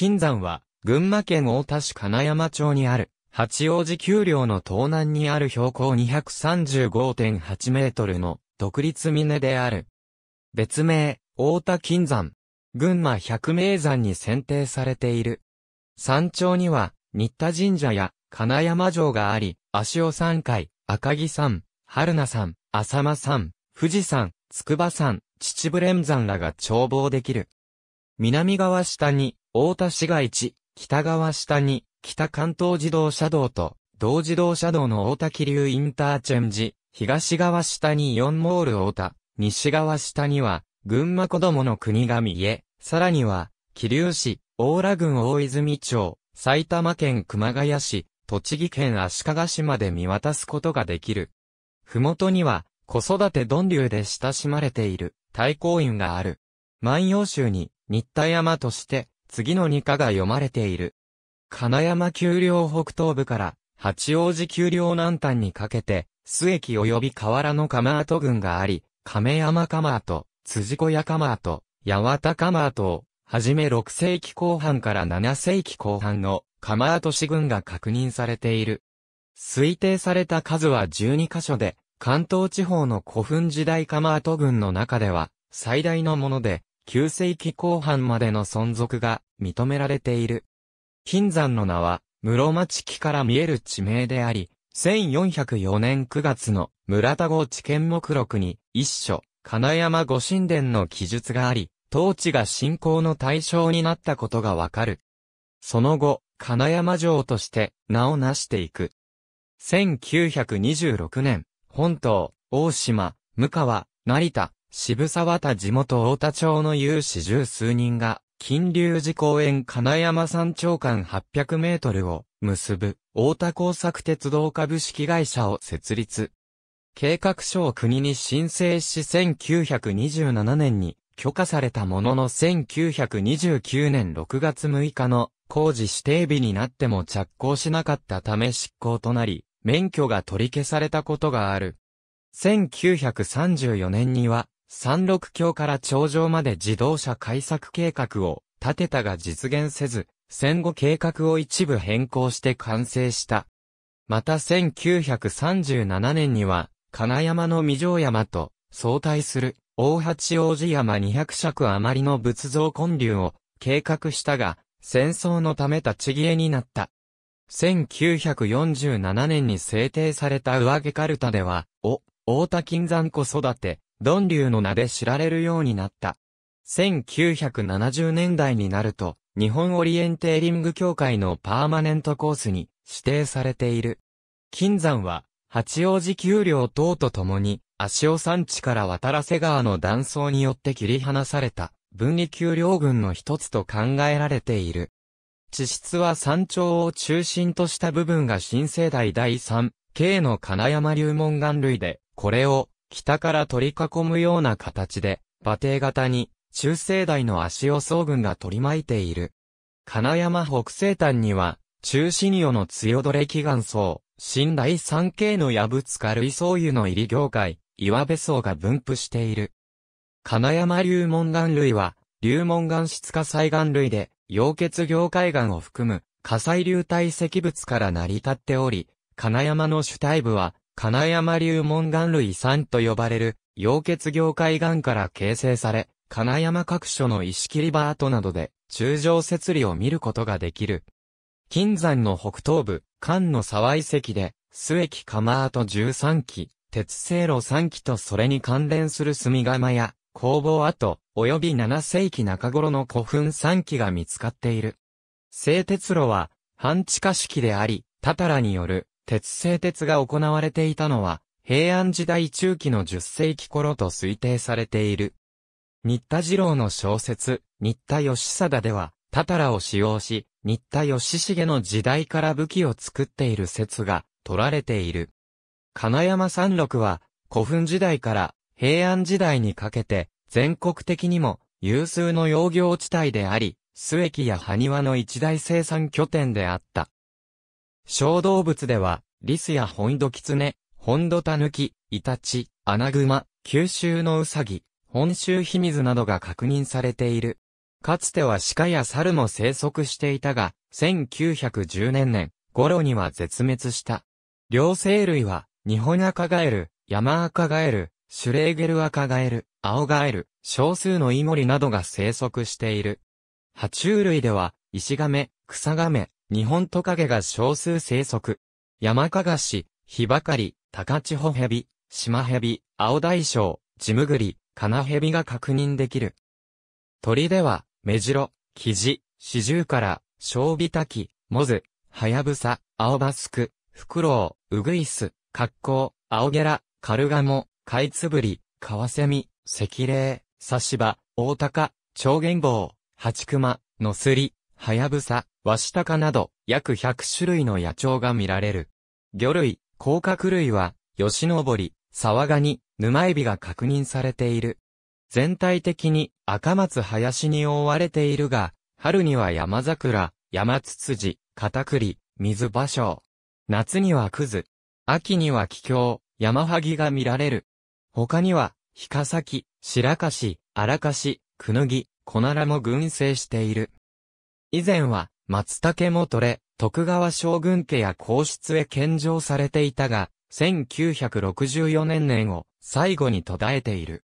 金山は、群馬県大田市金山町にある、八王子丘陵の東南にある標高235.8メートルの独立峰である。別名、大田金山。群馬百名山に選定されている。山頂には、新田神社や金山城があり、足尾山海、赤城山、春名山、浅間山、富士山、筑波山、秩父連山らが眺望できる。南側下に、大田市街地、北側下に、北関東自動車道と、同自動車道の大田気流インターチェンジ、東側下にイオンモール大田、西側下には、群馬子供の国が見え、さらには、気流市、大良郡大泉町、埼玉県熊谷市、栃木県足利市まで見渡すことができる。ふもとには、子育て鈍流で親しまれている、太閤院がある。万葉集に、新田山として、次の二課が読まれている。金山丘陵北東部から、八王子丘陵南端にかけて、須駅及び河原の釜跡群があり、亀山釜跡、辻小屋釜跡、八幡釜跡を、はじめ6世紀後半から7世紀後半の釜跡市群が確認されている。推定された数は12カ所で、関東地方の古墳時代釜跡群の中では、最大のもので、9世紀後半までの存続が認められている。金山の名は、室町期から見える地名であり、1404年9月の村田後地検目録に、一所、金山御神殿の記述があり、当地が信仰の対象になったことがわかる。その後、金山城として名を成していく。1926年、本島、大島、向川、成田、渋沢田地元大田町の有志十数人が、金龍寺公園金山山頂間800メートルを結ぶ大田工作鉄道株式会社を設立。計画書を国に申請し1927年に許可されたものの1929年6月6日の工事指定日になっても着工しなかったため執行となり、免許が取り消されたことがある。1934年には三陸橋から頂上まで自動車改作計画を立てたが実現せず、戦後計画を一部変更して完成した。また1937年には、金山の未城山と相対する大八王子山200尺余りの仏像建立を計画したが、戦争のため立ち消えになった。1947年に制定された上下カルタでは、お、大田金山子育て、ドンリューの名で知られるようになった。1970年代になると、日本オリエンテーリング協会のパーマネントコースに指定されている。金山は、八王子丘陵等とともに、足尾山地から渡らせ川の断層によって切り離された、分離丘陵群の一つと考えられている。地質は山頂を中心とした部分が新世代第3、系の金山流門岩類で、これを北から取り囲むような形で、馬蹄型に、中世代の足尾総軍が取り巻いている。金山北西端には、中心与の強どれ祈願層、新大三景の矢仏軽類層湯の入り業界、岩部層が分布している。金山流門岩類は、流門岩質火災岩類で、溶血業界岩を含む、火災流体石物から成り立っており、金山の主体部は、金山流門岩類産と呼ばれる、溶血業界岩から形成され、金山各所の石切り場跡などで、中上節理を見ることができる。金山の北東部、関の沢遺跡で、末木釜跡13基、鉄製炉3基とそれに関連する墨窯や、工房跡、及び7世紀中頃の古墳3基が見つかっている。製鉄炉は、半地下式であり、タタラによる鉄製鉄が行われていたのは、平安時代中期の10世紀頃と推定されている。新田次郎の小説、新田義貞では、タタラを使用し、新田義重の時代から武器を作っている説が取られている。金山山麓は、古墳時代から平安時代にかけて、全国的にも有数の養業地帯であり、須駅や埴輪の一大生産拠点であった。小動物では、リスやホンドキツネ、ホンドタヌキ、イタチ、アナグマ、九州のウサギ、本州ヒミズなどが確認されている。かつては鹿や猿も生息していたが、1910年年頃には絶滅した。両生類は、日本カガエル、ヤマアカガエル、シュレーゲルアカガエル、アオガエル、少数のイモリなどが生息している。爬虫類では、イシガメ、クサガメ、日本トカゲが少数生息。山かがし、ヒバカリ、高千穂ヘビ、島ヘビ、青大将、ジムグリ、カナヘビが確認できる。鳥では、メジロ、キジ、シジュウカラ、ショウビタキ、モズ、ハヤブサ、アオバスク、フクロウ、ウグイス、カッコウ、アオゲラ、カルガモ、カイツブリ、カワセミ、セキレイ、サシバ、オオタカ、チョウゲンボウ、ハチクマ、ノスリ、ハヤブサ、ワシタカなど、約100種類の野鳥が見られる。魚類、甲殻類は、ヨシノボリ、サワガニ、沼エビが確認されている。全体的に赤松林に覆われているが、春には山桜、山ツツジ、カタクリ、水芭蕉。夏にはクズ。秋には気境、山萩が見られる。他には、ヒカサキ、シラカシ、アラカシ、クヌギ、コナラも群生している。以前は、松茸も取れ、徳川将軍家や皇室へ献上されていたが、1964年年を最後に途絶えている。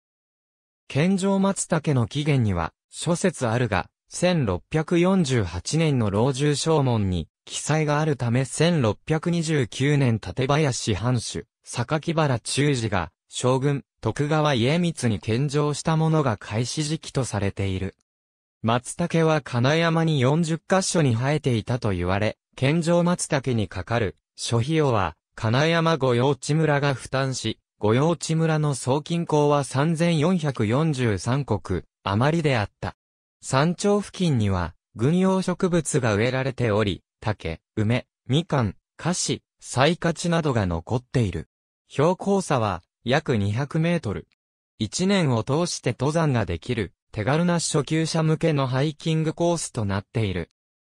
献上松茸の起源には、諸説あるが、1648年の老中将門に記載があるため1629年立林藩主、木原中治が、将軍、徳川家光に献上したものが開始時期とされている。松茸は金山に40カ所に生えていたと言われ、県上松茸にかかる諸費用は金山御用地村が負担し、御用地村の総金口は3443国余りであった。山頂付近には軍用植物が植えられており、竹、梅、みかん、菓子、菜菓カなどが残っている。標高差は約200メートル。一年を通して登山ができる手軽な初級者向けのハイキングコースとなっている。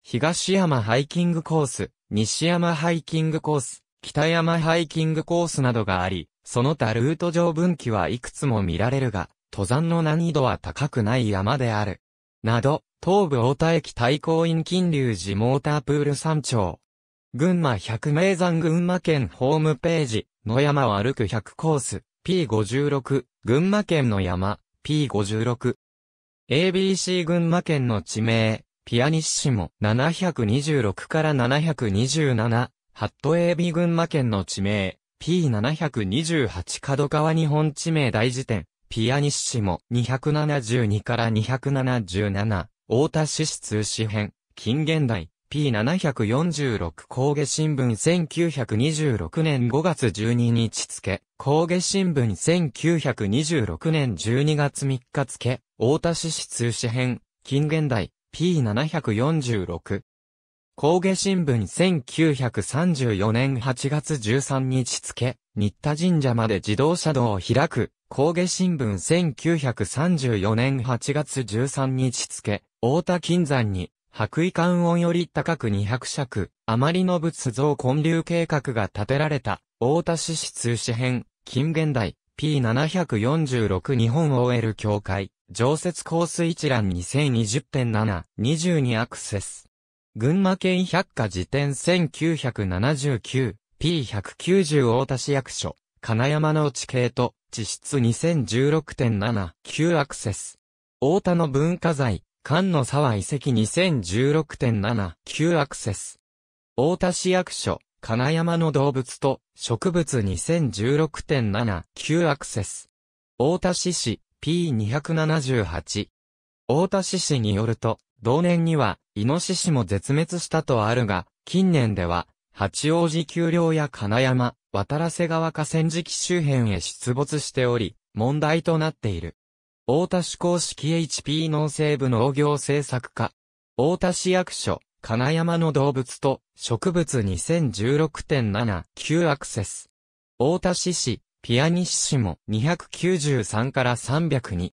東山ハイキングコース、西山ハイキングコース、北山ハイキングコースなどがあり、その他ルート上分岐はいくつも見られるが、登山の難易度は高くない山である。など、東武大田駅対抗院金流寺モータープール山頂。群馬百名山群馬県ホームページ、野山を歩く100コース、P56、群馬県の山、P56。ABC 群馬県の地名、ピアニッシモ726から727、ハット AB 群馬県の地名、P728 角川日本地名大辞典、ピアニッシモ272から277、大田市市通史編、近現代、P746 工芸新聞1926年5月12日付、工芸新聞1926年12月3日付、大田市市通史編、近現代、P746。工芸新聞1934年8月13日付、新田神社まで自動車道を開く、工芸新聞1934年8月13日付、大田金山に、白衣観音より高く200尺、余りの仏像建立計画が建てられた、大田市市通市編、近現代、P746 日本 OL 協会、常設コース一覧2020.7、22アクセス。群馬県百科辞典1979、P190 大田市役所、金山の地形と、地質2016.7、9アクセス。大田の文化財、関の沢遺跡2016.79アクセス。大田市役所、金山の動物と植物2016.79アクセス。大田市市 P278。大田市市によると、同年には、イノシシも絶滅したとあるが、近年では、八王子丘陵や金山、渡瀬川河川敷周辺へ出没しており、問題となっている。大田市公式 HP 農政部農業政策課。大田市役所、金山の動物と植物2016.79アクセス。大田市市、ピアニッシモ293から302。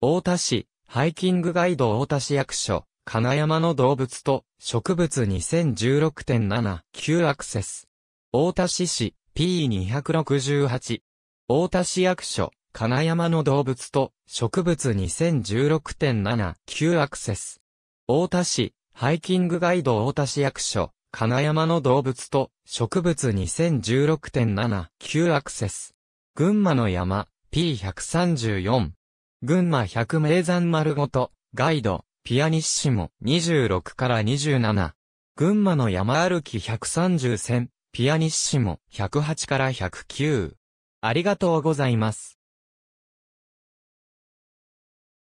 大田市、ハイキングガイド大田市役所、金山の動物と植物2016.79アクセス。大田市市、P268。大田市役所、金山の動物と植物2016.7、9アクセス。大田市、ハイキングガイド大田市役所、金山の動物と植物2016.7、9アクセス。群馬の山、P134。群馬百名山丸ごと、ガイド、ピアニッシモ26から27。群馬の山歩き130選、ピアニッシモ108から109。ありがとうございます。